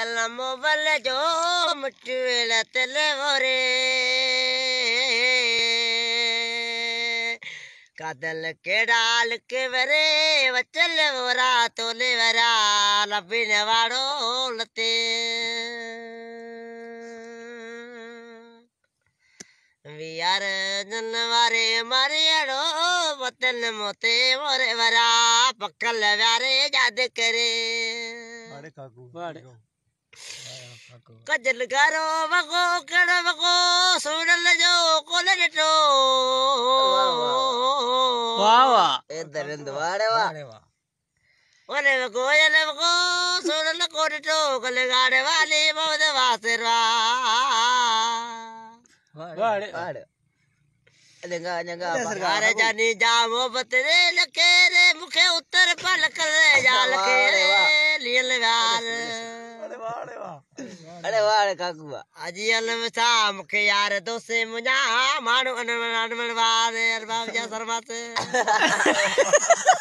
ಎಲ್ಲ ಮೊಬೈಲ್ ಜೋ ಮುಟ್ಟುವಿಲ ತಲೆವರೆ കടൽ കെടാൽക്ക് വരെ വച്ചല്ലേ വരാ തോലി വരാ ലബിനെ വാടോളത്തെ വിയാറ് ജനവാരെ മറിയടോ വത്തന്നെ മോത്തെ വരെ വരാ പക്കല്ല വ്യാരെ ജാത് കരേ ಕಜಲ್ ಗಾರೋ ಮಗೋ ಕಡ ಮಗೋ ಸೋನಲ್ಲ ಜೋ ಕೊಲನೆಟೋ ವಾವಾ ಎದ್ದರಿಂದ ವಾಡೆವಾ ಒಲೆ ಮಗೋ ಎಲೆ ಮಗೋ ಸೋನಲ್ಲ ಕೋನೆಟೋ ಕೊಲೆ ಗಾಡೆ ವಾಲಿ ಮೌದ ವಾಸಿರ್ವಾ ವಾಡೆ ವಾಡೆ लंगा लंगा बाहर जानी जा मोहब्बत रे लके रे मुखे उत्तर पल कर रे जा लके रे अरे वाह अरे वाह काकुआ अजी अलम शाम के यार तो से मुझा मानो अनमन अनमन वाद अरबाब जा शर्मा से